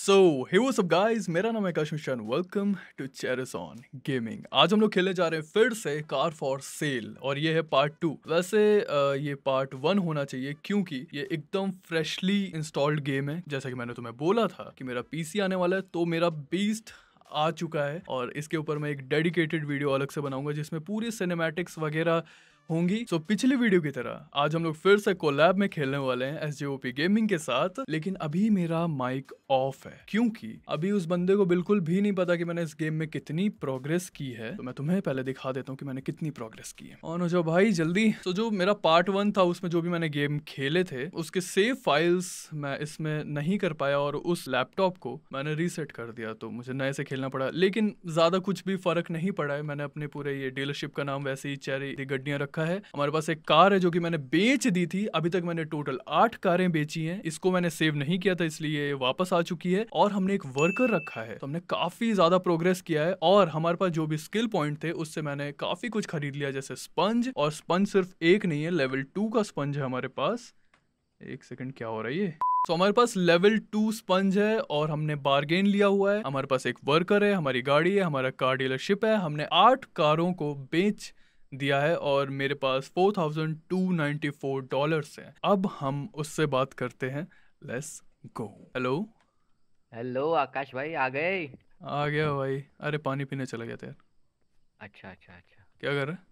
सो हे वो सब गाइस मेरा नाम है कशमिशान welcome to cheers on gaming आज हम लोग खेलने जा रहे हैं फिर से कार फॉर सेल और ये है पार्ट टू वैसे ये पार्ट वन होना चाहिए क्योंकि ये एकदम फ्रेशली इंस्टॉल्ड गेम है जैसा कि मैंने तुम्हें बोला था कि मेरा पीसी आने वाला है तो मेरा बीस्ट आ चुका है और इसके ऊपर मैं एक डेडिकेटेड वीडियो अलग से बनाऊंगा जिसमें पूरी सिनेमैटिक्स वगैरह होंगी सो पिछली वीडियो की तरह आज हम लोग फिर से कोलैब में खेलने वाले हैं एस गेमिंग के साथ लेकिन अभी मेरा माइक ऑफ है क्योंकि अभी उस बंदे को बिल्कुल भी नहीं पता कि मैंने इस गेम में कितनी प्रोग्रेस की है तो मैं तुम्हें पहले दिखा देता हूँ कि मैंने कितनी प्रोग्रेस की है और जो भाई जल्दी तो जो मेरा पार्ट वन था उसमें जो भी मैंने गेम खेले थे उसके सेव फाइल्स मैं इसमें नहीं कर पाया और उस लैपटॉप को मैंने रीसेट कर दिया तो मुझे नए से खेलना पड़ा लेकिन ज्यादा कुछ भी फर्क नहीं पड़ा है मैंने अपने पूरे ये डीलरशिप का नाम वैसे ही चेरी गड्डियां रखा रखा है हमारे पास एक कार है जो कि मैंने बेच दी थी अभी तक मैंने टोटल आठ कारें बेची हैं इसको मैंने सेव नहीं किया था इसलिए वापस आ चुकी है और हमने एक वर्कर रखा है तो हमने काफी ज्यादा प्रोग्रेस किया है और हमारे पास जो भी स्किल पॉइंट थे उससे मैंने काफी कुछ खरीद लिया जैसे स्पंज और स्पंज सिर्फ एक नहीं है लेवल टू का स्पंज है हमारे पास एक सेकेंड क्या हो रहा है ये तो so, हमारे पास लेवल टू स्पंज है और हमने बार्गेन लिया हुआ है हमारे पास एक वर्कर है हमारी गाड़ी है हमारा कार डीलरशिप है हमने आठ कारों को बेच दिया है और मेरे पास 4,294 डॉलर्स हैं अब हम उससे बात करते हैं let's go hello hello Akash भाई आ गए आ गया भाई अरे पानी पीने चला गया था यार अच्छा अच्छा अच्छा क्या कर रहे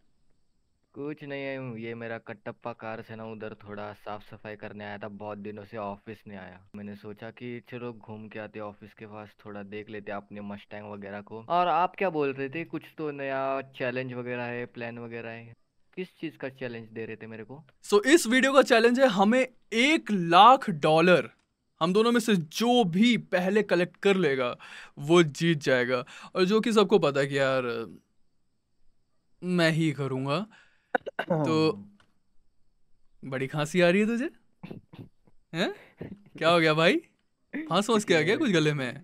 कुछ नहीं है ये मेरा कटप्पा कार से ना उधर थोड़ा साफ सफाई करने आया था बहुत दिनों से ऑफिस नहीं आया मैंने सोचा कि चलो घूम के आते ऑफिस के पास थोड़ा देख लेते अपने मस्टैंग वगैरह को और आप क्या बोल रहे थे कुछ तो नया चैलेंज वगैरह है प्लान वगैरह है किस चीज का चैलेंज दे रहे थे मेरे को सो so, इस वीडियो का चैलेंज है हमें एक लाख डॉलर हम दोनों में से जो भी पहले कलेक्ट कर लेगा वो जीत जाएगा और जो कि सबको पता है कि यार मैं ही करूँगा तो बड़ी खांसी आ रही है तुझे हैं क्या हो गया भाई हाँ सोच के आ गया कुछ गले में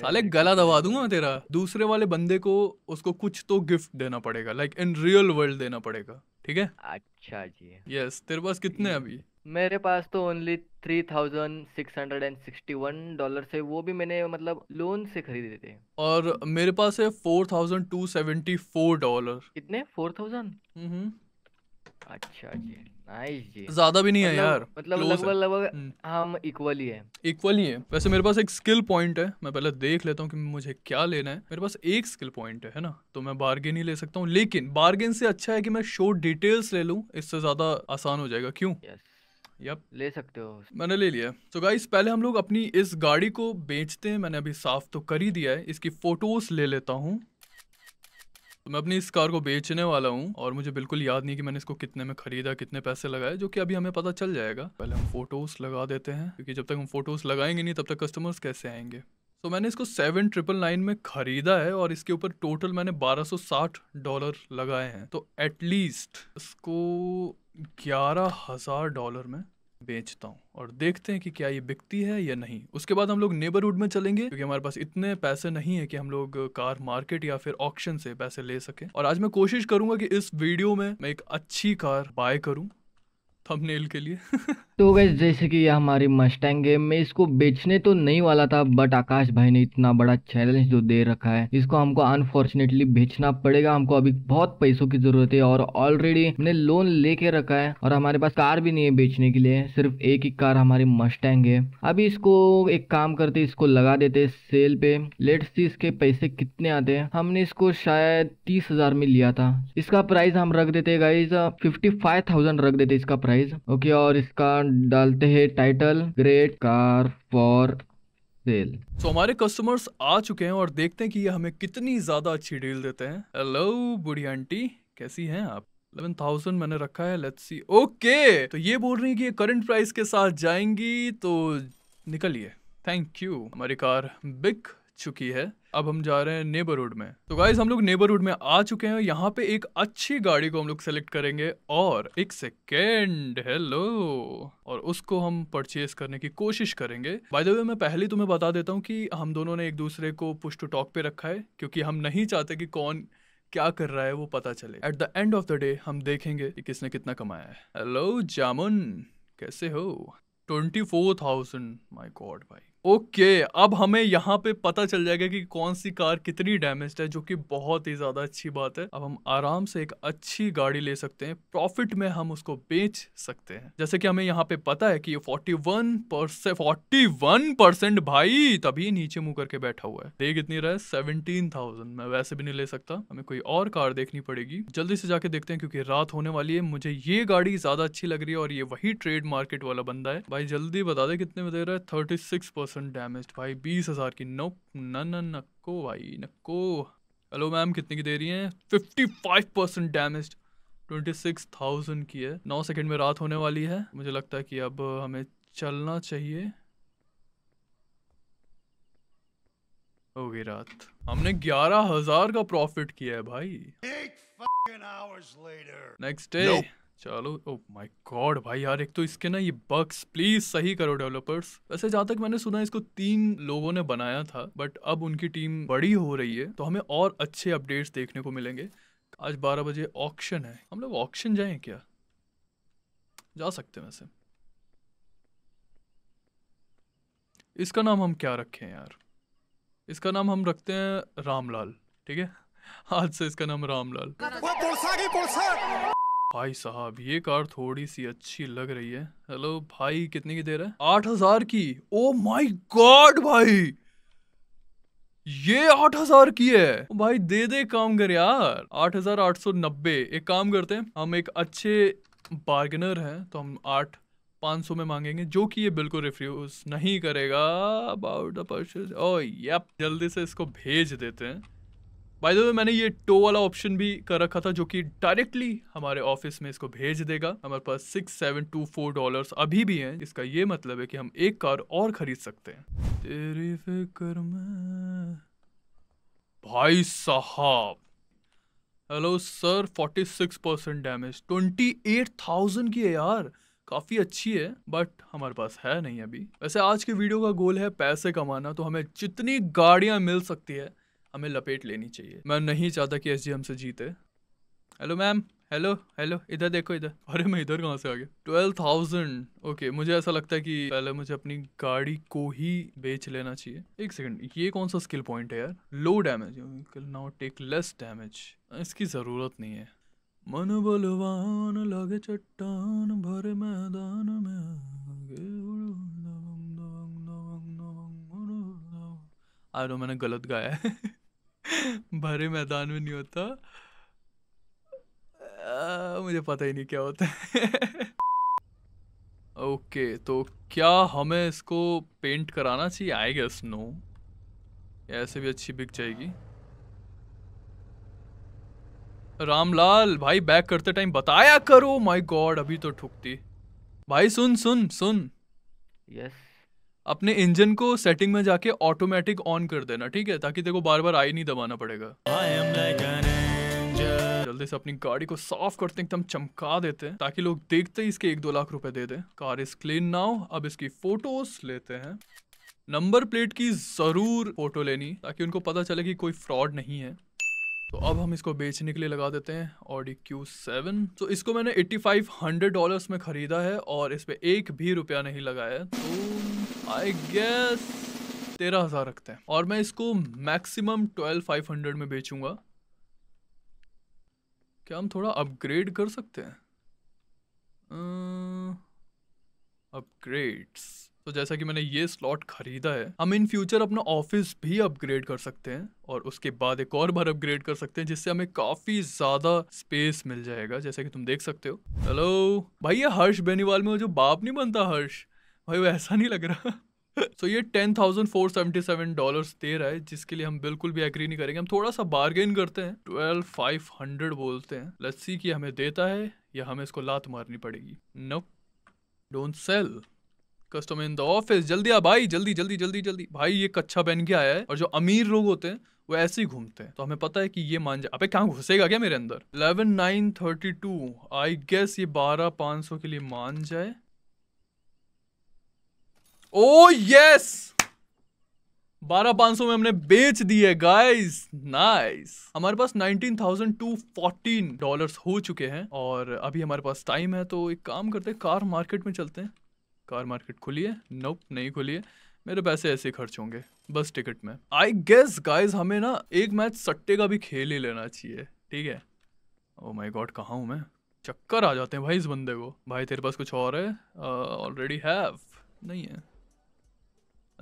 साले गला दबा दूंगा मैं तेरा दूसरे वाले बंदे को उसको कुछ तो गिफ्ट देना पड़ेगा लाइक इन रियल वर्ल्ड देना पड़ेगा ठीक है अच्छा जी यस yes, तेरे पास कितने अभी मेरे पास तो only three thousand six hundred and sixty one dollar से वो भी मैंने मतलब लोन से खरीदे थे और मेरे पास है four thousand two seventy four dollar कितने फोर थाउजेंड अच्छा जी नाइस जी ज्यादा भी नहीं मतलब, है यार मतलब लगभग लगभग हम्म। हम इक्वल ही है इक्वल ही है वैसे मेरे पास एक स्किल पॉइंट है मैं पहले देख लेता हूँ कि मुझे क्या लेना है मेरे पास एक स्किल पॉइंट है ना तो मैं बार्गेन ही ले सकता हूँ लेकिन बार्गेन से अच्छा है कि मैं शो डिटेल्स ले लूँ इससे ज्यादा आसान हो जाएगा क्यों यप ले सकते हो मैंने ले लिया तो so गाइस पहले हम लोग अपनी इस गाड़ी को बेचते हैं मैंने अभी साफ तो कर ही दिया है इसकी फोटोज ले लेता हूँ तो मैं अपनी इस कार को बेचने वाला हूँ और मुझे बिल्कुल याद नहीं कि मैंने इसको कितने में खरीदा कितने पैसे लगाए जो कि अभी हमें पता चल जाएगा पहले हम फोटोज लगा देते हैं क्योंकि जब तक हम फोटोज लगाएंगे नहीं तब तक कस्टमर्स कैसे आएंगे तो मैंने इसको सेवन ट्रिपल नाइन में खरीदा है और इसके ऊपर टोटल मैंने बारह सौ साठ डॉलर लगाए हैं तो एटलीस्ट इसको ग्यारह हज़ार डॉलर में बेचता हूँ और देखते हैं कि क्या ये बिकती है या नहीं उसके बाद हम लोग नेबरहुड में चलेंगे क्योंकि हमारे पास इतने पैसे नहीं है कि हम लोग कार मार्केट या फिर ऑप्शन से पैसे ले सके और आज मैं कोशिश करूंगा कि इस वीडियो में मैं एक अच्छी कार बाय करूँ थंबनेल के लिए तो गैस जैसे कि यह हमारी मस्टैंग गेम में इसको बेचने तो नहीं वाला था बट आकाश भाई ने इतना बड़ा चैलेंज जो दे रखा है इसको हमको अनफॉर्चुनेटली बेचना पड़ेगा हमको अभी बहुत पैसों की जरूरत है और ऑलरेडी हमने लोन लेके रखा है और हमारे पास कार भी नहीं है बेचने के लिए सिर्फ एक ही कार हमारी मस्टैंग है अभी इसको एक काम करते इसको लगा देते सेल पे लेट सी इसके पैसे कितने आते हैं हमने इसको शायद तीस हजार में लिया था इसका प्राइस हम रख देते गाइज फिफ्टी फाइव थाउजेंड रख देते इसका प्राइस गाइज ओके और इसका डालते हैं title great car for sale तो हमारे कस्टमर्स आ चुके हैं और देखते हैं कि ये हमें कितनी ज्यादा अच्छी डील देते हैं हेलो बुढ़ी आंटी कैसी हैं आप 11,000 मैंने रखा है लेट्स सी ओके तो ये बोल रही है कि ये करंट प्राइस के साथ जाएंगी तो निकलिए थैंक यू हमारी कार बिक चुकी है अब हम जा रहे हैं नेबरहुड में तो गाइज हम लोग नेबरहुड में आ चुके हैं यहाँ पे एक अच्छी गाड़ी को हम लोग सेलेक्ट करेंगे और एक सेकेंड हेलो और उसको हम परचेज करने की कोशिश करेंगे बाय द वे मैं पहले तुम्हें बता देता हूँ कि हम दोनों ने एक दूसरे को पुश टू टॉक पे रखा है क्योंकि हम नहीं चाहते कि कौन क्या कर रहा है वो पता चले at the end of the day हम देखेंगे कि किसने कितना कमाया है हेलो जामुन कैसे हो twenty four thousand my god भाई ओके okay, अब हमें यहाँ पे पता चल जाएगा कि कौन सी कार कितनी डैमेज है जो कि बहुत ही ज़्यादा अच्छी बात है अब हम आराम से एक अच्छी गाड़ी ले सकते हैं प्रॉफिट में हम उसको बेच सकते हैं जैसे कि हमें यहाँ पे पता है कि ये 41 परसेंट फोर्टी परसेंट भाई तभी नीचे मुंह करके बैठा हुआ है देख कितनी रहा है सेवनटीन थाउजेंड मैं वैसे भी नहीं ले सकता हमें कोई और कार देखनी पड़ेगी जल्दी से जाके देखते हैं क्योंकि रात होने वाली है मुझे ये गाड़ी ज़्यादा अच्छी लग रही है और ये वही ट्रेड मार्केट वाला बंदा है भाई जल्दी बता दे कितने में दे रहा है थर्टी परसेंट डैमेज भाई बीस हज़ार की नो न नक्को भाई नक्को हेलो मैम कितने की दे रही हैं fifty five percent damage twenty six thousand की है नौ सेकेंड में रात होने वाली है मुझे लगता है कि अब हमें चलना चाहिए हो गई रात हमने ग्यारह हजार का प्रॉफिट किया है भाई नेक्स्ट डे nope. चलो ओ माय गॉड भाई यार एक तो इसके ना ये बक्स प्लीज सही करो डेवलपर्स वैसे जहाँ तक मैंने सुना इसको तीन लोगों ने बनाया था बट अब उनकी टीम बड़ी हो रही है तो हमें और अच्छे अपडेट्स देखने को मिलेंगे आज बारह बजे ऑक्शन है हम लोग ऑक्शन जाए क्या जा सकते हैं वैसे इसका नाम हम क्या रखे यार इसका नाम हम रखते हैं रामलाल ठीक है आज से इसका नाम रामलाल भाई साहब ये कार थोड़ी सी अच्छी लग रही है हेलो भाई कितने की दे रहा है आठ हजार की ओ माय गॉड भाई ये आठ हजार की है भाई दे दे काम कर यार आठ हजार आठ सौ नब्बे एक काम करते हैं हम एक अच्छे बार्गेनर हैं तो हम आठ पाँच सौ में मांगेंगे जो कि ये बिल्कुल रिफ्यूज नहीं करेगा about the purchase oh yup जल्दी से इसको भेज देते हैं बाय द वे मैंने ये टो वाला ऑप्शन भी कर रखा था जो कि डायरेक्टली हमारे ऑफिस में इसको भेज देगा हमारे पास six seven two four dollar अभी भी हैं इसका ये मतलब है कि हम एक कार और खरीद सकते हैं तेरी फिक्र में भाई साहब hello sir forty six percent damage twenty eight thousand की है यार काफ़ी अच्छी है बट हमारे पास है नहीं अभी वैसे आज के वीडियो का गोल है पैसे कमाना तो हमें जितनी गाड़ियां मिल सकती है हमें लपेट लेनी चाहिए मैं नहीं चाहता कि एस हमसे जीते हेलो मैम हेलो हेलो इधर देखो इधर अरे मैं इधर कहाँ से आ गया ट्वेल्व थाउजेंड ओके मुझे ऐसा लगता है कि पहले मुझे अपनी गाड़ी को ही बेच लेना चाहिए एक सेकंड ये कौन सा स्किल पॉइंट है यार low damage now take less damage इसकी ज़रूरत नहीं है मन बलवान लगे चट्टान भरे मैदान में आगे आई मैंने गलत गाया है भरे मैदान में नहीं होता आ, मुझे पता ही नहीं क्या होता है ओके okay, तो क्या हमें इसको पेंट कराना चाहिए आई गेस नो ऐसे भी अच्छी बिक जाएगी रामलाल भाई बैक करते टाइम बताया करो माय गॉड अभी तो ठुकती भाई सुन सुन सुन यस yes. अपने इंजन को सेटिंग में जाके ऑटोमेटिक ऑन कर देना ठीक है ताकि देखो बार बार आई नहीं दबाना पड़ेगा जल्दी से अपनी गाड़ी को साफ करते एकदम चमका देते हैं ताकि लोग देखते ही इसके एक दो लाख रुपए दे दे कार इज क्लीन नाउ अब इसकी फोटोज लेते हैं नंबर प्लेट की जरूर फोटो लेनी ताकि उनको पता चले कि कोई फ्रॉड नहीं है तो अब हम इसको बेचने के लिए लगा देते हैं ऑडी क्यू सेवन तो इसको मैंने एट्टी फाइव हंड्रेड डॉलर्स में खरीदा है और इस पर एक भी रुपया नहीं लगाया तो आई गेस तेरह हज़ार रखते हैं और मैं इसको मैक्सिमम ट्वेल्व फाइव हंड्रेड में बेचूंगा क्या हम थोड़ा अपग्रेड कर सकते हैं अपग्रेड्स तो जैसा कि मैंने ये स्लॉट खरीदा है हम इन फ्यूचर अपना ऑफिस भी अपग्रेड कर सकते हैं और उसके बाद एक और बार अपग्रेड कर सकते हैं जिससे हमें काफी ज्यादा स्पेस मिल जाएगा जैसा कि तुम देख सकते हो हेलो भाई ये हर्ष बेनीवाल में वो जो बाप नहीं बनता हर्ष भाई वो ऐसा नहीं लग रहा सो so, ये ten thousand four seventy seven dollar दे रहा है जिसके लिए हम बिल्कुल भी एग्री नहीं करेंगे हम थोड़ा सा बार्गेन करते हैं ट्वेल्व फाइव हंड्रेड बोलते हैं लस्सी की हमें देता है या हमें इसको लात मारनी पड़ेगी no don't sell customer in the office जल्दी आ भाई जल्दी जल्दी जल्दी जल्दी भाई ये कच्चा पहन के आया है और जो अमीर लोग होते हैं वो ऐसे ही घूमते हैं तो हमें पता है कि ये मान जाए अबे कहाँ घुसेगा क्या मेरे अंदर eleven nine thirty two I guess ये बारह पाँच सौ के लिए मान जाए ओ oh, यस बारह पांच सौ में हमने बेच दिए गाइस नाइस हमारे पास nineteen thousand two fourteen dollar हो चुके हैं और अभी हमारे पास टाइम है तो एक काम करते हैं कार मार्केट में चलते हैं कार मार्केट खुली है नोप nope, नहीं खुली है मेरे पैसे ऐसे खर्च होंगे बस टिकट में आई गेस गाइज हमें ना एक मैच सट्टे का भी खेल ही लेना चाहिए ठीक है ओ माई गॉड कहाँ हूँ मैं चक्कर आ जाते हैं भाई इस बंदे को भाई तेरे पास कुछ और है ऑलरेडी uh, हैव नहीं है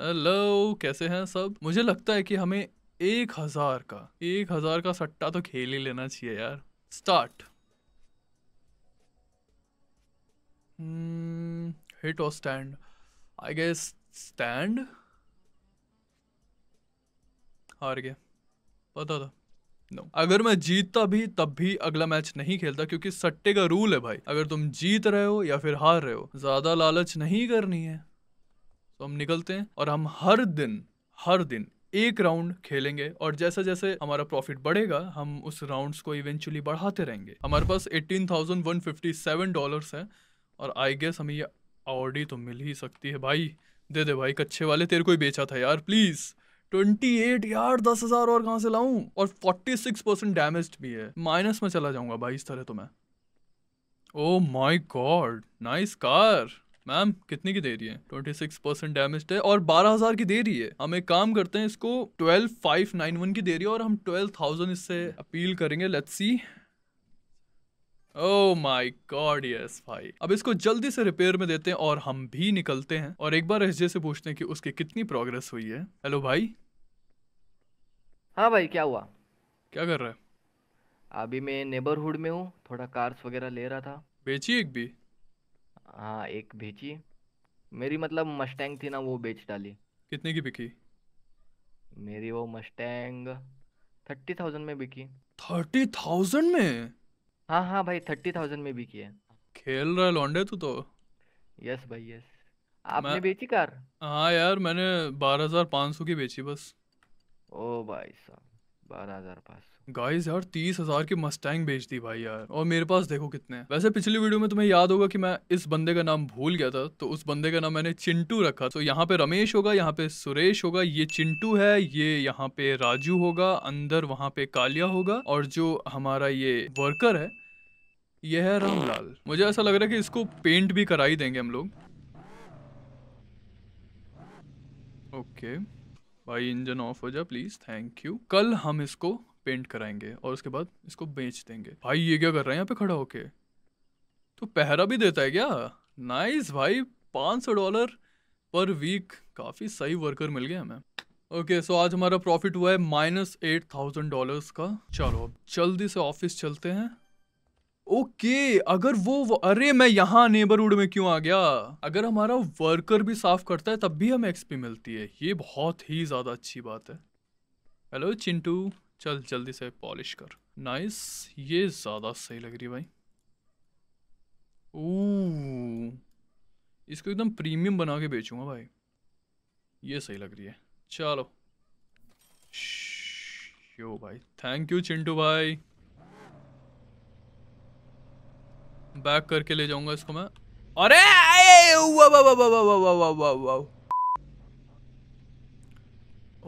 हेलो कैसे हैं सब मुझे लगता है कि हमें एक हजार का एक हजार का सट्टा तो खेल ही लेना चाहिए यार स्टार्ट हिट और स्टैंड आई गेस स्टैंड हार गया पता था नो no. अगर मैं जीतता भी तब भी अगला मैच नहीं खेलता क्योंकि सट्टे का रूल है भाई अगर तुम जीत रहे हो या फिर हार रहे हो ज्यादा लालच नहीं करनी है तो हम निकलते हैं और हम हर दिन हर दिन एक राउंड खेलेंगे और जैसे जैसे हमारा प्रॉफिट बढ़ेगा हम उस राउंड्स को इवेंचुअली बढ़ाते रहेंगे हमारे पास thousand one fifty seven dollars हैं और आई गेस हमें ये ऑडी तो मिल ही सकती है भाई दे दे भाई कच्चे वाले तेरे को ही बेचा था यार प्लीज़ ट्वेंटी एट यार दस हज़ार और कहाँ से लाऊं और फोर्टी सिक्स परसेंट डैमेज भी है माइनस में चला जाऊंगा भाई इस तरह तो मैं oh my god nice car ma'am कितने की दे रही है ट्वेंटी सिक्स परसेंट डैमेज है और बारह हजार की दे रही है हम एक काम करते हैं इसको ट्वेल्व फाइव नाइन वन की दे रही है और हम ट्वेल्व थाउजेंड इससे अपील करेंगे let's see oh my god yes भाई अब इसको जल्दी से रिपेयर में देते हैं और हम भी निकलते हैं और एक बार एसजे से पूछते हैं कि उसकी कितनी प्रोग्रेस हुई है हेलो भाई हाँ भाई क्या हुआ क्या कर रहा है अभी मैं नेबरहुड में हूँ थोड़ा कार्स वगैरह ले रहा था बेची एक भी हाँ एक बेची मेरी मतलब मस्टैंग थी ना वो बेच डाली कितने की बिकी मेरी वो मस्टैंग थर्टी थाउजेंड में बिकी थर्टी थाउजेंड में हाँ हाँ भाई थर्टी थाउजेंड में बिकी है खेल रहा है लौंडे तू तो यस भाई यस आपने मैं... बेची कार हाँ यार मैंने बारह हजार पाँच सौ की बेची बस ओ भाई साहब बारह हजार पाँच सौ गाइस यार तीस हजार की मस्टैंग बेच दी भाई यार और मेरे पास देखो कितने वैसे पिछली वीडियो में तुम्हें याद होगा कि मैं इस बंदे का नाम भूल गया था तो उस बंदे का नाम मैंने चिंटू रखा तो यहाँ पे रमेश होगा यहाँ पे सुरेश होगा ये चिंटू है ये यहाँ पे राजू होगा अंदर वहाँ पे कालिया होगा और जो हमारा ये वर्कर है यह है रामलाल मुझे ऐसा लग रहा है कि इसको पेंट भी करा ही देंगे हम लोग ओके भाई इंजन ऑफ हो जाए प्लीज थैंक यू कल हम इसको पेंट कराएंगे और उसके बाद इसको बेच देंगे भाई ये क्या कर रहा है यहाँ पे खड़ा होके तो पहरा भी देता है क्या नाइस भाई पाँच सौ डॉलर पर वीक काफ़ी सही वर्कर मिल गए हमें ओके okay, सो so आज हमारा प्रॉफिट हुआ है माइनस एट थाउजेंड डॉलर्स का चलो अब जल्दी से ऑफिस चलते हैं ओके okay, अगर वो, वो अरे मैं यहाँ नेबरहुड में क्यों आ गया अगर हमारा वर्कर भी साफ करता है तब भी हमें एक्सपी मिलती है ये बहुत ही ज़्यादा अच्छी बात है हेलो चिंटू चल जल्दी से पॉलिश कर नाइस ये ज़्यादा सही लग रही भाई ओ इसको एकदम प्रीमियम बना के बेचूंगा भाई ये सही लग रही है चलो यो भाई थैंक यू चिंटू भाई बैक करके ले जाऊंगा इसको मैं अरे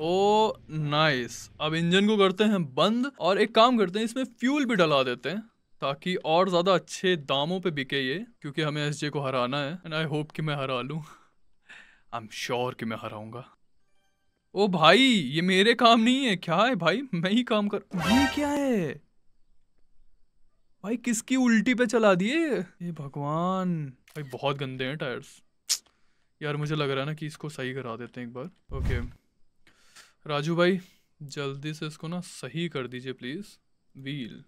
ओ oh, नाइस अब इंजन को करते हैं बंद और एक काम करते हैं इसमें फ्यूल भी डला देते हैं ताकि और ज़्यादा अच्छे दामों पे बिके ये क्योंकि हमें एस को हराना है एंड आई होप कि मैं हरा लूँ आई एम श्योर कि मैं हराऊंगा ओ भाई ये मेरे काम नहीं है क्या है भाई मैं ही काम कर ये क्या है भाई किसकी उल्टी पे चला दिए ये भगवान भाई बहुत गंदे हैं टायर्स यार मुझे लग रहा है ना कि इसको सही करा देते हैं एक बार ओके okay. राजू भाई जल्दी से इसको ना सही कर दीजिए प्लीज़ व्हील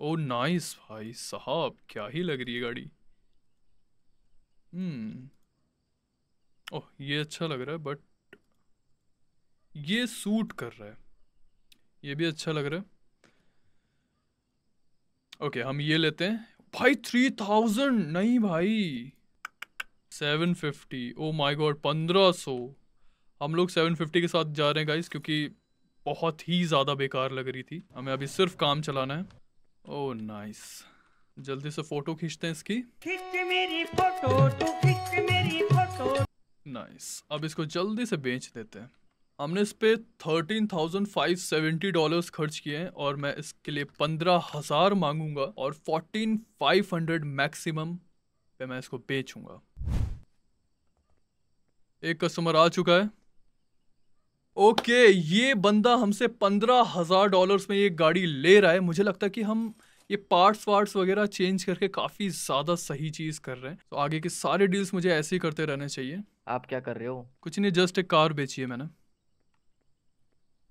ओ नाइस भाई साहब क्या ही लग रही है गाड़ी हम्म hmm. ओह oh, ये अच्छा लग रहा है बट ये सूट कर रहा है ये भी अच्छा लग रहा है ओके हम ये लेते हैं भाई थ्री थाउजेंड नहीं भाई seven fifty oh my god पंद्रह सौ हम लोग 750 के साथ जा रहे हैं गाइस क्योंकि बहुत ही ज़्यादा बेकार लग रही थी हमें अभी सिर्फ काम चलाना है ओ oh, नाइस जल्दी से फोटो खींचते हैं इसकी नाइस अब इसको जल्दी से बेच देते हैं हमने इस पर thirteen thousand five seventy dollar खर्च किए हैं और मैं इसके लिए पंद्रह हज़ार मांगूंगा और फोर्टीन फाइव हंड्रेड मैक्सिमम पे मैं इसको बेचूंगा एक कस्टमर आ चुका है ओके ये बंदा हमसे पंद्रह हजार डॉलर्स में ये गाड़ी ले रहा है मुझे लगता है कि हम ये पार्ट्स वार्ट्स वगैरह चेंज करके काफ़ी ज़्यादा सही चीज़ कर रहे हैं तो आगे के सारे डील्स मुझे ऐसे ही करते रहने चाहिए आप क्या कर रहे हो कुछ नहीं जस्ट एक कार बेची है मैंने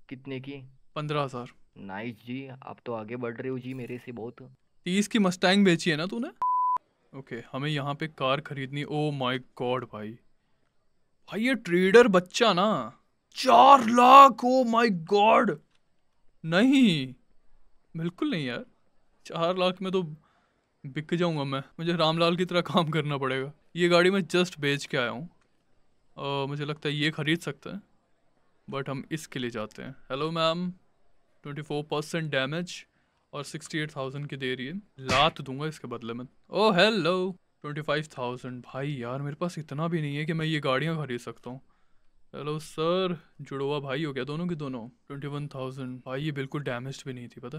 कितने की पंद्रह हज़ार नाइस जी आप तो आगे बढ़ रहे हो जी मेरे से बहुत तीस की मस्टैंग बेची है ना तूने ओके हमें यहाँ पे कार खरीदनी ओ माई गॉड भाई भाई ये ट्रेडर बच्चा ना चार लाख ओ माय गॉड नहीं बिल्कुल नहीं यार चार लाख में तो बिक जाऊंगा मैं मुझे रामलाल की तरह काम करना पड़ेगा ये गाड़ी मैं जस्ट बेच के आया हूँ मुझे लगता है ये ख़रीद सकते हैं बट हम इसके लिए जाते हैं hello ma'am twenty four percent damage और सिक्सटी एट थाउजेंड की दे रही है लात दूंगा इसके बदले में oh hello twenty five thousand भाई यार मेरे पास इतना भी नहीं है कि मैं ये गाड़ियाँ खरीद सकता हूँ हेलो सर जुड़वा भाई हो गया दोनों के दोनों ट्वेंटी वन थाउजेंड भाई ये बिल्कुल डैमेज भी नहीं थी पता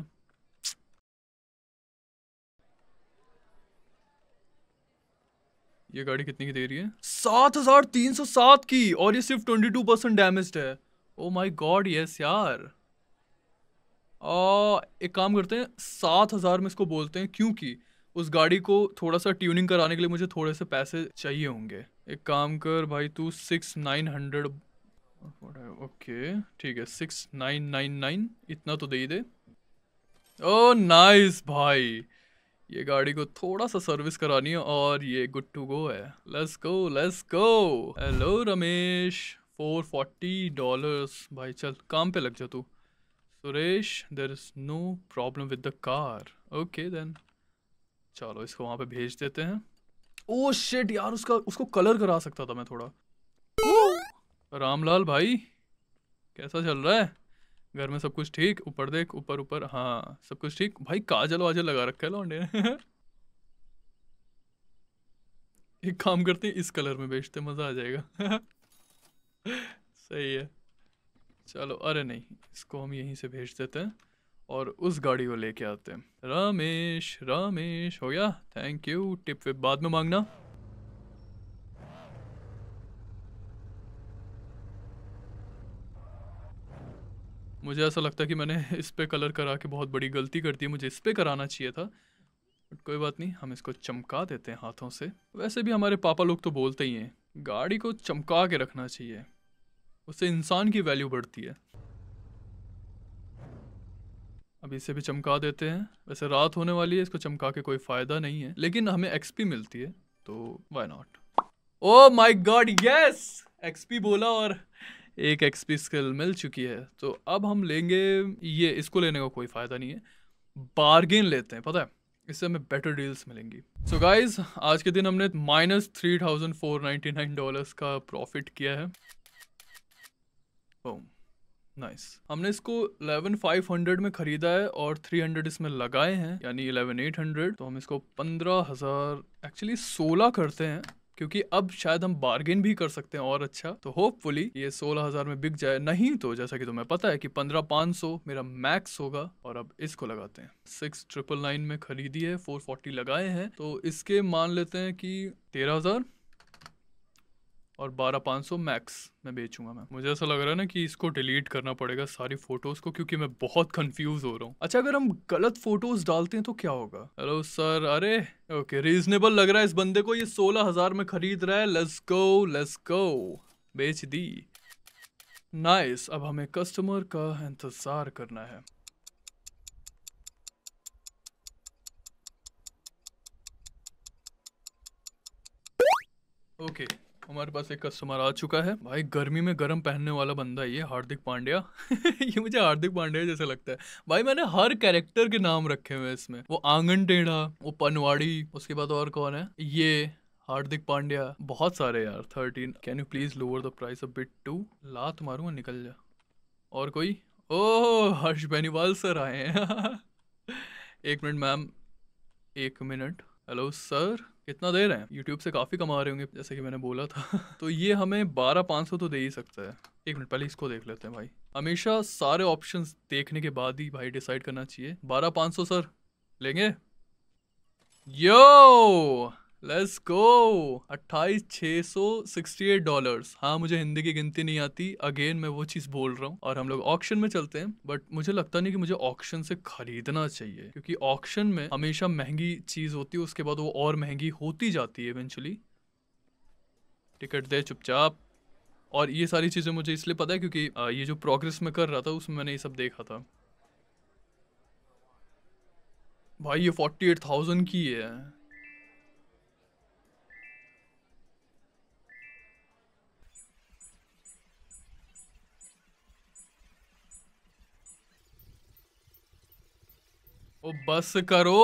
ये गाड़ी कितनी की दे रही है सात हजार तीन सौ सात की और ये सिर्फ ट्वेंटी टू परसेंट डैमेज है ओ माई गॉड यस यार आ, एक काम करते हैं सात हज़ार में इसको बोलते हैं क्योंकि उस गाड़ी को थोड़ा सा ट्यूनिंग कराने के लिए मुझे थोड़े से पैसे चाहिए होंगे एक काम कर भाई तू सिक्स नाइन हंड्रेड ओके ठीक है सिक्स नाइन नाइन नाइन इतना तो दे ही दे ओ नाइस भाई ये गाड़ी को थोड़ा सा सर्विस करानी है और ये गुड टू गो है let's go let's go hello Ramesh four forty dollars भाई चल काम पे लग जा तू Suresh there is no problem with the car okay then चलो इसको वहाँ पे भेज देते हैं ओ oh, शिट यार उसका उसको कलर करा सकता था मैं थोड़ा रामलाल भाई कैसा चल रहा है घर में सब कुछ ठीक ऊपर देख ऊपर ऊपर हाँ सब कुछ ठीक भाई काजल वाजल लगा रखा है लौंडे ने एक काम करते हैं इस कलर में बेचते मज़ा आ जाएगा सही है चलो अरे नहीं इसको हम यहीं से भेज देते हैं और उस गाड़ी को लेके आते हैं रामेश रामेश हो गया थैंक यू टिप विप बाद में मांगना मुझे ऐसा लगता है कि मैंने इस पर कलर करा के बहुत बड़ी गलती कर दी मुझे इस पर कराना चाहिए था बट कोई बात नहीं हम इसको चमका देते हैं हाथों से वैसे भी हमारे पापा लोग तो बोलते ही हैं गाड़ी को चमका के रखना चाहिए उससे इंसान की वैल्यू बढ़ती है अब इसे भी चमका देते हैं वैसे रात होने वाली है इसको चमका के कोई फ़ायदा नहीं है लेकिन हमें एक्सपी मिलती है तो why not oh my God yes XP बोला और एक एक्सपी स्किल मिल चुकी है तो अब हम लेंगे ये इसको लेने का कोई फ़ायदा नहीं है बारगेन लेते हैं पता है इससे हमें बेटर डील्स मिलेंगी सो so गाइज आज के दिन हमने minus three thousand four ninety nine dollar का प्रॉफिट किया है ओम नाइस nice. हमने इसको हंड्रेड में खरीदा है और थ्री हंड्रेड इसमें लगाए हैं यानी इलेवन एट हंड्रेड तो हम इसको पंद्रह हजार एक्चुअली सोलह करते हैं क्योंकि अब शायद हम बार्गेन भी कर सकते हैं और अच्छा तो होपफुली ये सोलह हजार में बिक जाए नहीं तो जैसा कि तुम्हें पता है कि पंद्रह पाँच सौ मेरा मैक्स होगा और अब इसको लगाते हैं सिक्स ट्रिपल नाइन में खरीदी है फोर फोर्टी लगाए हैं तो इसके मान लेते हैं कि तेरह हजार और बारह पाँच सौ मैक्स मैं बेचूंगा मैं मुझे ऐसा लग रहा है ना कि इसको डिलीट करना पड़ेगा सारी फोटोज को क्योंकि मैं बहुत कंफ्यूज हो रहा हूँ अच्छा अगर हम गलत फोटोज डालते हैं तो क्या होगा हेलो सर अरे ओके रीजनेबल लग रहा है इस बंदे को ये सोलह हजार में खरीद रहा है लेट्स गो लेट्स गो बेच दी नाइस अब हमें कस्टमर का इंतजार करना है ओके okay. हमारे पास एक कस्टमर आ चुका है भाई गर्मी में गर्म पहनने वाला बंदा ये हार्दिक पांड्या ये मुझे हार्दिक पांड्या जैसा लगता है भाई मैंने हर कैरेक्टर के नाम रखे हुए इसमें वो आंगन टेढ़ा वो पनवाड़ी उसके बाद और कौन है ये हार्दिक पांड्या बहुत सारे यार thirteen can you please lower the price of bit too लात मारूंगा निकल जा और कोई ओह हर्ष बेनीवाल सर आए हैं एक मिनट मैम एक मिनट हेलो सर कितना दे रहे हैं यूट्यूब से काफ़ी कमा रहे होंगे जैसे कि मैंने बोला था तो ये हमें बारह पाँच सौ तो दे ही सकता है एक मिनट पहले इसको देख लेते हैं भाई हमेशा सारे ऑप्शन देखने के बाद ही भाई डिसाइड करना चाहिए बारह पाँच सौ सर लेंगे यो लेट्स गो अट्ठाईस छः सौ सिक्सटी एट डॉलर्स हाँ मुझे हिंदी की गिनती नहीं आती अगेन मैं वो चीज़ बोल रहा हूँ और हम लोग ऑक्शन में चलते हैं बट मुझे लगता नहीं कि मुझे ऑक्शन से खरीदना चाहिए क्योंकि ऑक्शन में हमेशा महंगी चीज़ होती है उसके बाद वो और महंगी होती जाती है इवेंचुअली टिकट दे चुपचाप और ये सारी चीज़ें मुझे इसलिए पता है क्योंकि ये जो प्रोग्रेस में कर रहा था उसमें मैंने ये सब देखा था भाई ये फोर्टी एट थाउजेंड की है ओ बस करो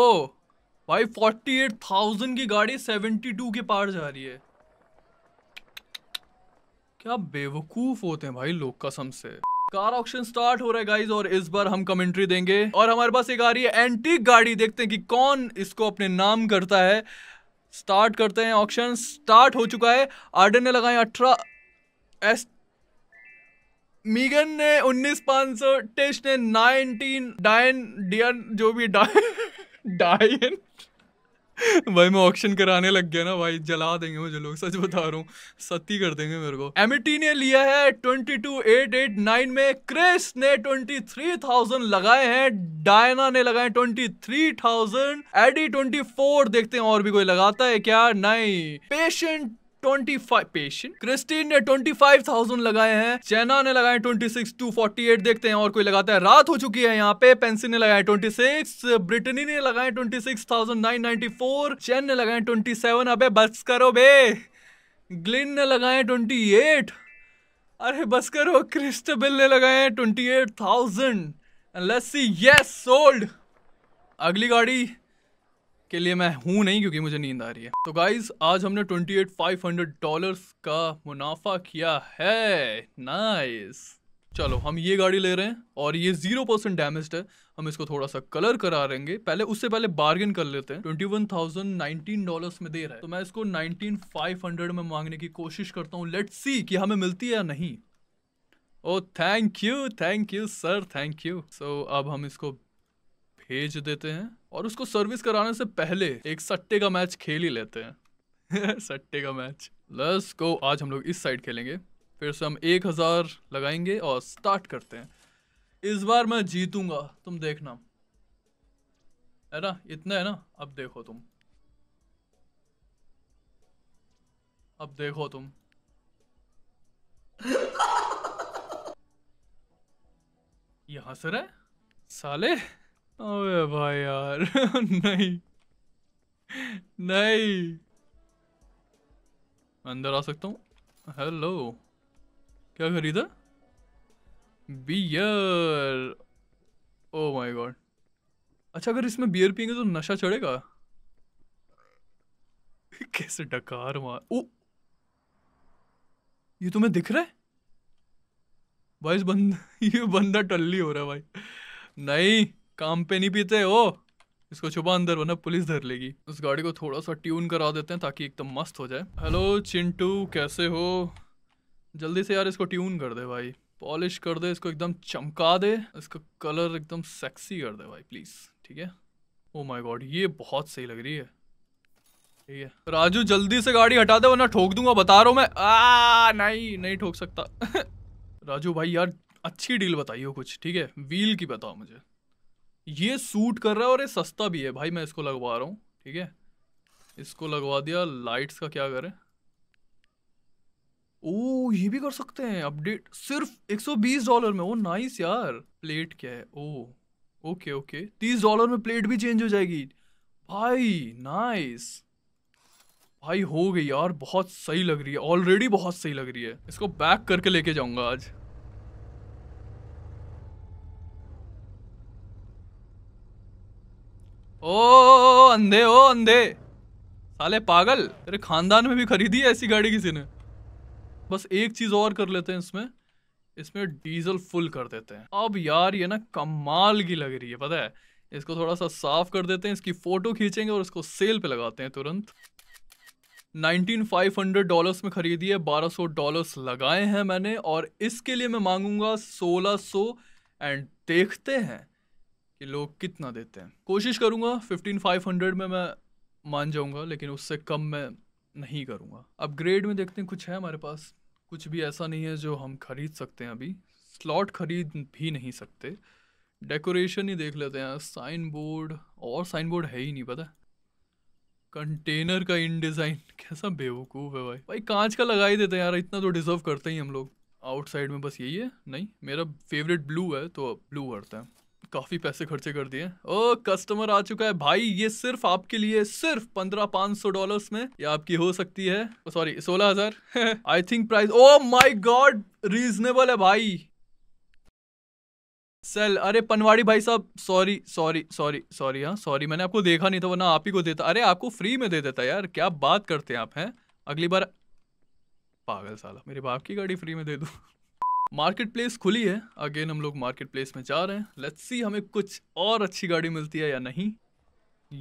भाई 48,000 की गाड़ी 72 के पार जा रही है क्या बेवकूफ होते हैं भाई लोग कसम से कार ऑक्शन स्टार्ट हो रहा है गाइज और इस बार हम कमेंट्री देंगे और हमारे पास एक आ रही है एंटीक गाड़ी देखते हैं कि कौन इसको अपने नाम करता है स्टार्ट करते हैं ऑक्शन स्टार्ट हो चुका है आर्डर ने लगाए अठारह एस मीगन ने उन्नीस पांच सौ टेस्ट ने नाइनटीन डायन डियन जो भी डायन डायन भाई मैं ऑक्शन कराने लग गया ना भाई जला देंगे मुझे लोग सच बता रहा हूँ सत्ती कर देंगे मेरे को एमिटी e ने लिया है twenty two eight eight nine में क्रिस ने ट्वेंटी थ्री थाउजेंड लगाए हैं डायना ने लगाए twenty three thousand Eddie twenty four देखते हैं और भी कोई लगाता है क्या नहीं patient twenty five patient Christine ने ट्वेंटी फाइव थाउजेंड लगाए हैं चैना ने लगाए twenty six two forty eight देखते हैं और कोई लगाता है रात हो चुकी है यहाँ पे पेंसिल ने लगाए ट्वेंटी सिक्स ब्रिटनी ने लगाए twenty six thousand nine ninety four चैन ने लगाए ट्वेंटी सेवन अबे बस करो बे ग्लिन ने लगाए ट्वेंटी एट अरे बस करो क्रिस्टबिल ने लगाए twenty eight thousand let's see yes sold अगली गाड़ी के लिए मैं हूँ नहीं क्योंकि मुझे नींद आ रही है तो गाइज आज हमने twenty eight five hundred dollar का मुनाफा किया है नाइस चलो हम ये गाड़ी ले रहे हैं और ये जीरो परसेंट डैमेज है हम इसको थोड़ा सा कलर करा रहेंगे पहले उससे पहले बार्गेन कर लेते हैं twenty one thousand nineteen dollar में दे रहा है तो मैं इसको नाइनटीन फाइव हंड्रेड में मांगने की कोशिश करता हूँ लेट सी कि हमें मिलती है या नहीं oh thank you thank you sir thank you so अब हम इसको भेज देते हैं और उसको सर्विस कराने से पहले एक सट्टे का मैच खेल ही लेते हैं सट्टे का मैच लस को आज हम लोग इस साइड खेलेंगे फिर से हम एक हज़ार लगाएंगे और स्टार्ट करते हैं इस बार मैं जीतूंगा तुम देखना है ना इतना है ना अब देखो तुम अब देखो तुम यहां से रहे साले अबे भाई यार नहीं नहीं अंदर आ सकता हूँ हेलो क्या खरीदा बियर ओ माय गॉड अच्छा अगर इसमें बियर पियेंगे तो नशा चढ़ेगा कैसे डकार मार ओ ये तुम्हें दिख रहा है भाई इस बंद ये बंदा टल्ली हो रहा है भाई नहीं काम पे नहीं पीते हो इसको छुपा अंदर वरना पुलिस धर लेगी उस गाड़ी को थोड़ा सा ट्यून करा देते हैं ताकि एकदम मस्त हो जाए हेलो चिंटू कैसे हो जल्दी से यार इसको ट्यून कर दे भाई पॉलिश कर दे इसको एकदम चमका दे इसका कलर एकदम सेक्सी कर दे भाई प्लीज़ ठीक है ओ माई गॉड ये बहुत सही लग रही है ठीक है राजू जल्दी से गाड़ी हटा दे वरना ठोक दूंगा बता रहा हूँ मैं आ नहीं नहीं ठोक सकता राजू भाई यार अच्छी डील बताइए कुछ ठीक है व्हील की बताओ मुझे ये सूट कर रहा है और ये सस्ता भी है भाई मैं इसको लगवा रहा हूँ ठीक है इसको लगवा दिया लाइट्स का क्या करें ओ ये भी कर सकते हैं अपडेट सिर्फ 120 डॉलर में ओ नाइस यार प्लेट क्या है ओ ओके ओके 30 डॉलर में प्लेट भी चेंज हो जाएगी भाई नाइस भाई हो गई यार बहुत सही लग रही है ऑलरेडी बहुत सही लग रही है इसको बैक करके लेके जाऊंगा आज ओ अंधे ओ अंधे साले पागल तेरे खानदान में भी खरीदी है ऐसी गाड़ी किसी ने बस एक चीज़ और कर लेते हैं इसमें इसमें डीजल फुल कर देते हैं अब यार ये ना कमाल की लग रही है पता है इसको थोड़ा सा साफ कर देते हैं इसकी फ़ोटो खींचेंगे और इसको सेल पे लगाते हैं तुरंत 19,500 डॉलर्स में ख़रीदी है 1200 डॉलर्स लगाए हैं मैंने और इसके लिए मैं मांगूंगा 1600 एंड देखते हैं कि लोग कितना देते हैं कोशिश करूँगा फिफ्टीन फाइव हंड्रेड में मैं मान जाऊँगा लेकिन उससे कम मैं नहीं करूँगा अब ग्रेड में देखते हैं कुछ है हमारे पास कुछ भी ऐसा नहीं है जो हम खरीद सकते हैं अभी स्लॉट खरीद भी नहीं सकते डेकोरेशन ही देख लेते हैं साइन बोर्ड और साइन बोर्ड है ही नहीं पता कंटेनर का इन डिज़ाइन कैसा बेवकूफ़ है भाई भाई कांच का लगा ही देते हैं यार इतना तो डिज़र्व करते ही हम लोग आउटसाइड में बस यही है नहीं मेरा फेवरेट ब्लू है तो ब्लू करते हैं काफी पैसे खर्चे कर दिए ओ कस्टमर आ चुका है भाई ये सिर्फ आपके लिए सिर्फ पंद्रह पांच सौ डॉलर में ये आपकी हो सकती है सॉरी सोलह हजार I think price oh my God reasonable है भाई सेल अरे पनवाड़ी भाई साहब सॉरी सॉरी सॉरी सॉरी हाँ सॉरी मैंने आपको देखा नहीं था वरना आप ही को देता अरे आपको फ्री में दे देता यार क्या बात करते हैं आप हैं अगली बार पागल साला मेरे बाप की गाड़ी फ्री में दे दूँ मार्केट प्लेस खुली है अगेन हम लोग मार्केट प्लेस में जा रहे हैं लेट्स सी हमें कुछ और अच्छी गाड़ी मिलती है या नहीं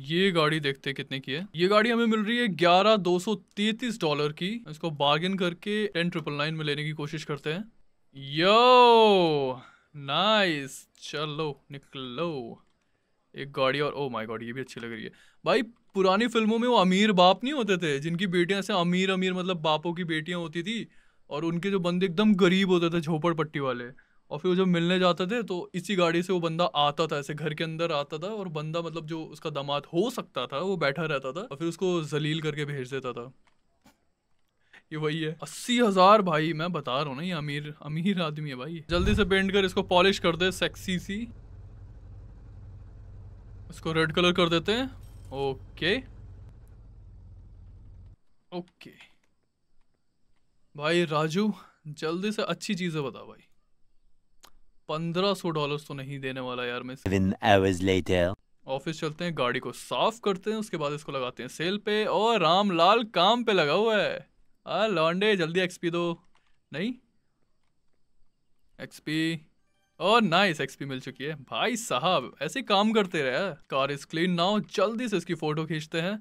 ये गाड़ी देखते कितने की है ये गाड़ी हमें मिल रही है ग्यारह दो सौ तैतीस डॉलर की इसको बार्गेन करके टेन ट्रिपल नाइन में लेने की कोशिश करते हैं यो नाइस चलो निकलो एक गाड़ी और ओ माय गॉड ये भी अच्छी लग रही है भाई पुरानी फिल्मों में वो अमीर बाप नहीं होते थे जिनकी बेटियां से अमीर अमीर मतलब बापों की बेटियां होती थी और उनके जो बंदे एकदम गरीब होते थे झोपड़पट्टी वाले और फिर वो जब मिलने जाते थे तो इसी गाड़ी से वो बंदा आता था ऐसे घर के अंदर आता था और बंदा मतलब जो उसका दामाद हो सकता था वो बैठा रहता था और फिर उसको जलील करके भेज देता था ये वही है अस्सी हजार भाई मैं बता रहा हूँ ना ये अमीर अमीर आदमी है भाई जल्दी से पेंट कर इसको पॉलिश कर दे सेक्सी सी इसको रेड कलर कर देते हैं ओके ओके भाई राजू जल्दी से अच्छी चीजें बता भाई पंद्रह सौ डॉलर तो नहीं देने वाला यार मैं ऑफिस चलते हैं गाड़ी को साफ करते हैं उसके बाद इसको लगाते हैं सेल पे और रामलाल काम पे लगा हुआ है आ लॉन्डे जल्दी एक्सपी दो नहीं एक्सपी और नाइस एक्सपी मिल चुकी है भाई साहब ऐसे काम करते रहे कार इज क्लीन नाउ जल्दी से इसकी फोटो खींचते हैं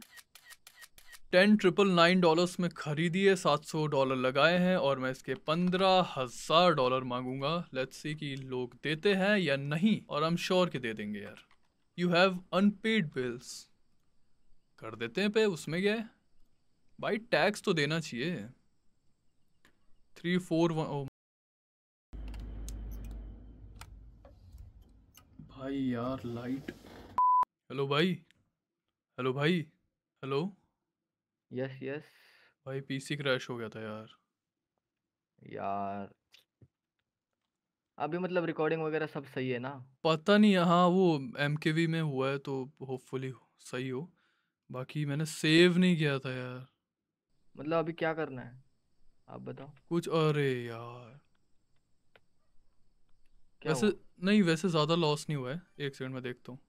टेन ट्रिपल नाइन डॉलर्स में खरीदिए सात सौ डॉलर लगाए हैं और मैं इसके पंद्रह हज़ार डॉलर मांगूंगा लेट्स सी कि लोग देते हैं या नहीं और आई एम श्योर के दे देंगे यार यू हैव अनपेड बिल्स कर देते हैं पे उसमें क्या है भाई टैक्स तो देना चाहिए थ्री फोर वन भाई यार लाइट हेलो भाई हेलो भाई हेलो यस यस भाई पीसी क्रैश हो गया था यार यार अभी मतलब रिकॉर्डिंग वगैरह सब सही है ना पता नहीं यहाँ वो एम में हुआ है तो होपफुली सही हो बाकी मैंने सेव नहीं किया था यार मतलब अभी क्या करना है आप बताओ कुछ अरे यार क्या वैसे हुआ? नहीं वैसे ज़्यादा लॉस नहीं हुआ है एक सेकंड में देखता हूँ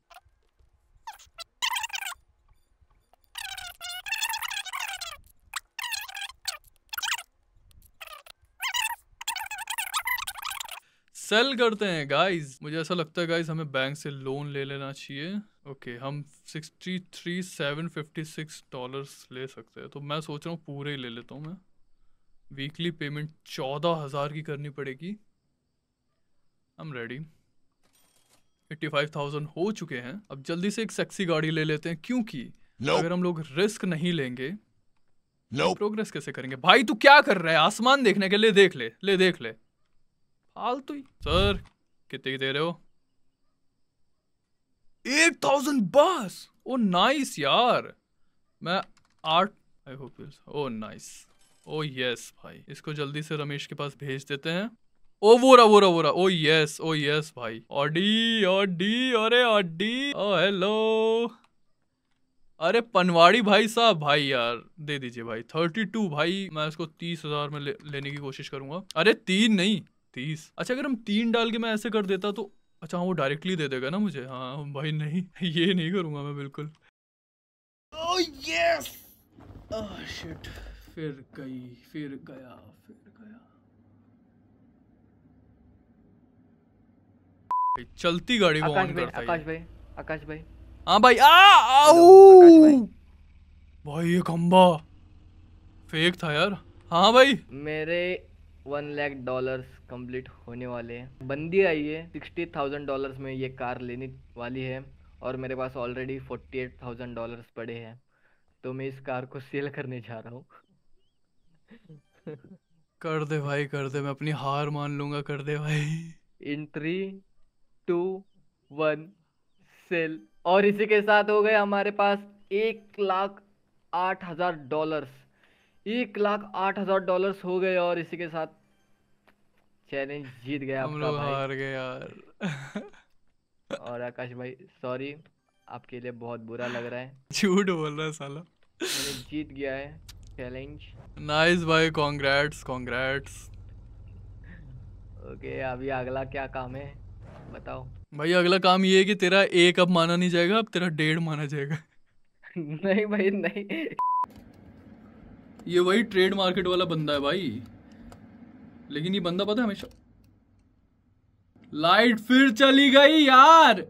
सेल करते हैं गाइस मुझे ऐसा लगता है गाइस हमें बैंक से लोन ले लेना चाहिए ओके okay, हम sixty three seven fifty six dollars ले सकते हैं तो मैं सोच रहा हूँ पूरे ही ले लेता हूँ मैं वीकली पेमेंट चौदह हज़ार की करनी पड़ेगी I am ready eighty five thousand हो चुके हैं अब जल्दी से एक सेक्सी गाड़ी ले लेते हैं क्योंकि nope. अगर हम लोग रिस्क नहीं लेंगे nope. प्रोग्रेस कैसे करेंगे भाई तू क्या कर रहा है आसमान देखने के लिए देख ले ले देख ले फालतू ही सर कितने की दे रहे हो एक थाउजेंड बस ओ नाइस यार मैं आठ I hope oh nice oh yes भाई इसको जल्दी से रमेश के पास भेज देते हैं ओ वो रहा वो रहा वो रहा ओ यस ओ यस भाई ऑडी ऑडी अरे ऑडी ओ हेलो अरे पनवाड़ी भाई साहब भाई यार दे दीजिए भाई थर्टी टू भाई मैं इसको तीस हजार में ले, लेने की कोशिश करूंगा अरे तीन नहीं तीस अच्छा अगर हम तीन डाल के मैं ऐसे कर देता तो अच्छा हाँ, वो डायरेक्टली दे देगा ना मुझे हाँ भाई नहीं ये नहीं करूँगा मैं बिल्कुल oh, yes! oh, फिर गई फिर गया फिर गया चलती गाड़ी को ऑन करता आकाश भाई आकाश भाई हाँ भाई आ आओ भाई ये खंबा फेक था यार हाँ भाई मेरे वन लाख डॉलर्स कंप्लीट होने वाले हैं बंदी आई है सिक्सटी थाउजेंड डॉलर्स में ये कार लेने वाली है और मेरे पास already forty eight thousand dollars पड़े हैं तो मैं इस कार को सेल करने जा रहा हूँ कर दे भाई कर दे मैं अपनी हार मान लूंगा कर दे भाई in three two one sell और इसी के साथ हो गए हमारे पास एक लाख आठ हज़ार डॉलर्स एक लाख आठ हज़ार डॉलर्स हो गए और इसी के साथ चैलेंज जीत गया हम लोग हार गए यार और आकाश भाई सॉरी आपके लिए बहुत बुरा लग रहा है झूठ बोल रहा है साला मैंने जीत गया है चैलेंज नाइस भाई कांग्रेट्स कांग्रेट्स ओके अभी अगला क्या काम है बताओ भाई अगला काम ये है कि तेरा एक अब माना नहीं जाएगा अब तेरा डेढ़ माना जाएगा नहीं भाई नहीं ये वही ट्रेड मार्केट वाला बंदा है भाई लेकिन ये बंदा पता है हमेशा लाइट फिर चली गई यार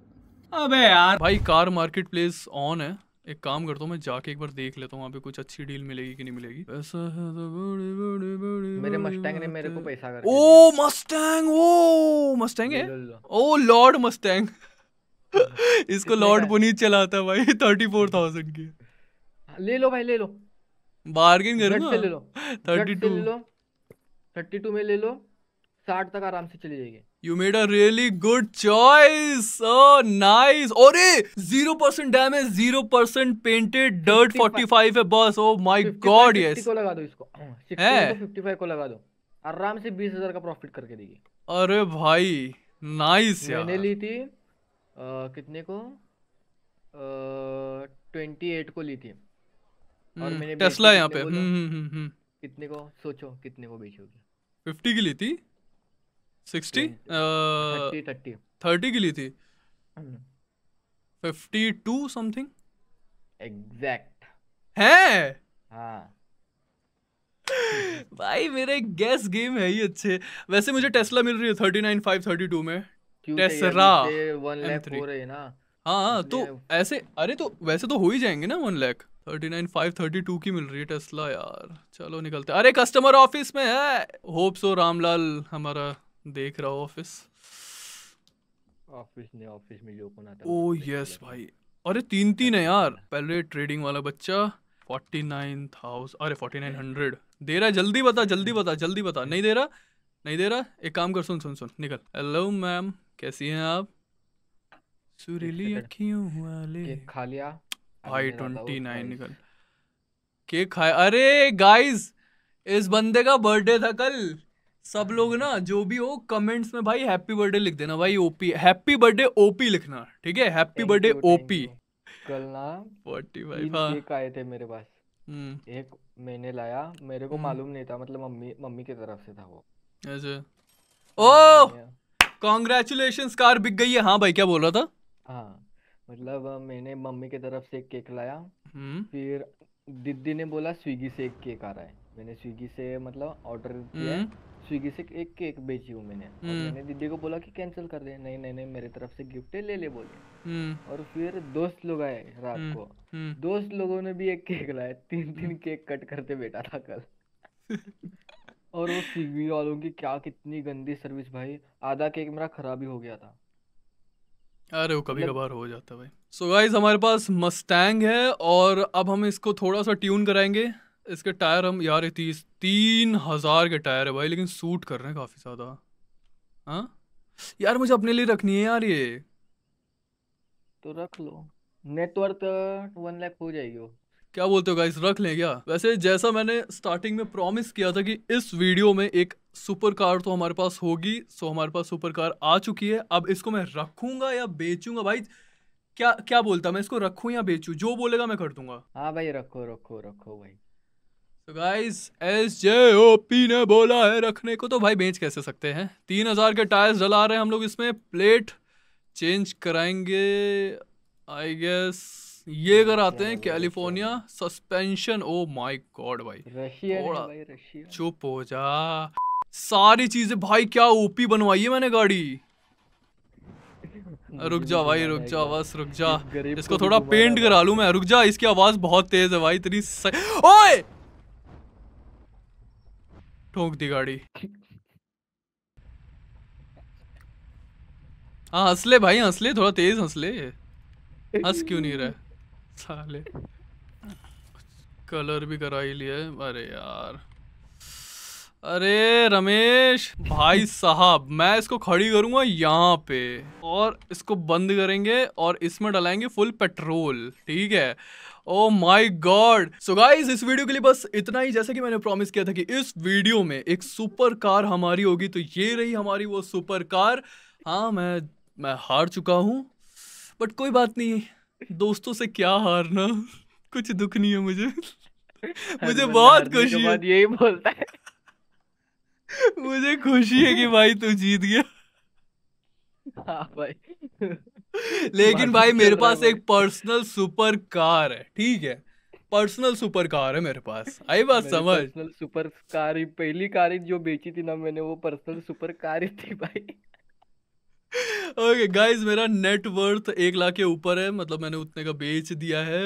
अबे यार भाई कार मार्केट प्लेस ऑन है एक काम करता हूँ मैं जाके एक बार देख लेता हूँ वहाँ पे कुछ अच्छी डील मिलेगी कि नहीं मिलेगी ऐसा है तो बड़े बड़े बड़े मेरे मस्टैंग ने मेरे को पैसा कर ओ मस्टैंग ओ मस्टैंग है ओ लॉर्ड मस्टैंग इसको लॉर्ड पुनीत चलाता भाई थर्टी फोर थाउजेंड की ले लो भाई ले लो बार्गेन करो ले लो थर्टी टू थर्टी टू में ले लो साठ तक आराम से चली जाएगी you made a really good choice nice और zero percent damage zero percent painted dirt forty five है बस ओ माई गॉड ये को लगा दो इसको फिफ्टी हाँ, फाइव तो को लगा दो आराम से बीस हजार का प्रॉफिट करके देगी अरे भाई नाइस nice मैंने ली थी आ, कितने को ट्वेंटी एट को ली थी और हम्म, मैंने टेस्ला यहाँ पे हम्म, हम्म, कितने को सोचो कितने को बेची होगी फिफ्टी की ली थी सिक्सटी थर्टी की ली थी हम्म। फिफ्टी टू समथिंग एग्जैक्ट है हाँ भाई मेरे गैस गेम है ही अच्छे वैसे मुझे टेस्ला मिल रही है thirty nine five thirty two में टेस्ला वन हो ना हाँ, हाँ तो ऐसे अरे तो वैसे तो हो ही जाएंगे ना one lakh thirty nine five thirty two की मिल रही है टेस्ला यार चलो निकलते अरे कस्टमर ऑफिस में है होप सो रामलाल हमारा देख रहा हो ऑफिस ऑफिस ने ऑफिस में जोक बनाता ओ यस भाई अरे तीन तीन है यार पहले ट्रेडिंग वाला बच्चा फोर्टी नाइन थाउजेंड अरे फोर्टी नाइन हंड्रेड दे रहा है जल्दी बता जल्दी बता जल्दी बता नहीं दे रहा नहीं दे रहा एक काम कर सुन सुन सुन निकल हेलो मैम कैसी हैं आप सुरीली अखियों वाले खा लिया भाई ट्वेंटी नाइन निकल केक खाया अरे गाइस इस बंदे का बर्थडे था कल सब हाँ। लोग ना जो भी हो कमेंट्स में भाई हैप्पी बर्थडे लिख देना भाई ओपी हैप्पी बर्थडे ओपी लिखना ठीक है हैप्पी बर्थडे ओपी कल ना फोर्टी फाइव केक आए थे मेरे पास हम्म। एक मैंने लाया मेरे को हम्म। मालूम नहीं था मतलब मम्मी मम्मी की तरफ से था वो ऐसे ओ कॉन्ग्रेचुलेशन कार बिक गई है हाँ भाई क्या बोल रहा था मतलब मैंने मम्मी की तरफ से एक केक लाया फिर दीदी ने बोला स्विगी से एक केक आ रहा है मैंने स्विगी से मतलब ऑर्डर किया स्विगी से एक केक बेची हूँ मैंने और मैंने दीदी को बोला कि कैंसिल कर दे नहीं नहीं नहीं मेरी तरफ से गिफ्ट है ले ले बोले और फिर दोस्त लोग आए रात को दोस्त लोगों ने भी एक केक लाया तीन तीन केक कट करते बैठा था कल और वो स्विगी वालों की क्या कितनी गंदी सर्विस भाई आधा केक मेरा खराब ही हो गया था अरे वो कभी मतलब कभार हो जाता है भाई सो so गाइज हमारे पास मस्टैंग है और अब हम इसको थोड़ा सा ट्यून कराएंगे इसके टायर हम यार तीस तीन हज़ार के टायर है भाई लेकिन सूट कर रहे हैं काफ़ी ज़्यादा हाँ यार मुझे अपने लिए रखनी है यार ये तो रख लो नेटवर्क वन लाख हो जाएगी क्या बोलते हो गाइस रख लें क्या वैसे जैसा मैंने स्टार्टिंग में प्रॉमिस किया था कि इस वीडियो में एक सुपर कार तो हमारे पास होगी सो हमारे पास सुपर कार आ चुकी है अब इसको मैं रखूंगा या बेचूंगा भाई क्या क्या बोलता मैं इसको रखूं या बेचूं जो बोलेगा मैं कर दूंगा हाँ भाई रखो रखो रखो भाई तो guys S J O P ने बोला है रखने को तो भाई बेच कैसे सकते हैं तीन हजार के टायर्स डला रहे हैं हम लोग इसमें प्लेट चेंज कराएंगे आई गेस ये कराते हैं California suspension oh my God भाई रशिया चुप हो जा सारी चीजें भाई क्या ओपी बनवाई है मैंने गाड़ी रुक जा भाई रुक जा बस रुक जा इसको थोड़ा पेंट करा लू मैं रुक जा इसकी आवाज बहुत तेज है भाई इतनी स... ओए ठोक दी गाड़ी हाँ हंसले भाई हंसले थोड़ा तेज हंसले हंस क्यों नहीं रहे साले कलर भी करा ही लिया अरे यार अरे रमेश भाई साहब मैं इसको खड़ी करूंगा यहाँ पे और इसको बंद करेंगे और इसमें डलाएंगे फुल पेट्रोल ठीक है oh my God so guys इस वीडियो के लिए बस इतना ही जैसा कि मैंने प्रॉमिस किया था कि इस वीडियो में एक सुपर कार हमारी होगी तो ये रही हमारी वो सुपर कार हाँ मैं मैं हार चुका हूँ बट कोई बात नहीं दोस्तों से क्या हारना कुछ दुख नहीं है मुझे मुझे बहुत खुशी है यही बोलता है मुझे खुशी है कि भाई तू जीत गया हाँ भाई लेकिन भाई तो मेरे पास एक पर्सनल सुपर कार है ठीक है पर्सनल सुपर कार है मेरे पास आई बात समझ पर्सनल सुपर कार पहली कार ही जो बेची थी ना मैंने वो पर्सनल सुपर कार ही थी भाई ओके गाइस मेरा नेटवर्थ एक लाख के ऊपर है मतलब मैंने उतने का बेच दिया है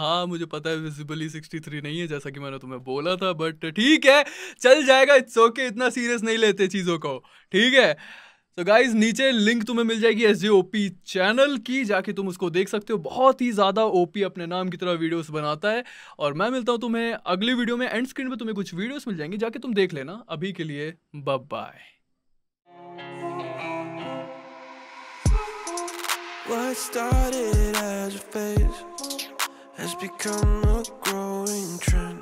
हाँ मुझे पता है विजिबली सिक्सटी थ्री नहीं है जैसा कि मैंने तुम्हें बोला था बट ठीक है चल जाएगा इट्स ओके okay, इतना सीरियस नहीं लेते चीज़ों को ठीक है तो so गाइज नीचे लिंक तुम्हें मिल जाएगी एस चैनल की जाके तुम उसको देख सकते हो बहुत ही ज़्यादा ओपी अपने नाम की तरह वीडियोस बनाता है और मैं मिलता हूँ तुम्हें अगली वीडियो में एंड स्क्रीन पे तुम्हें कुछ वीडियोस मिल जाएंगी जाके तुम देख लेना अभी के लिए bye What started as a phase has become a growing trend.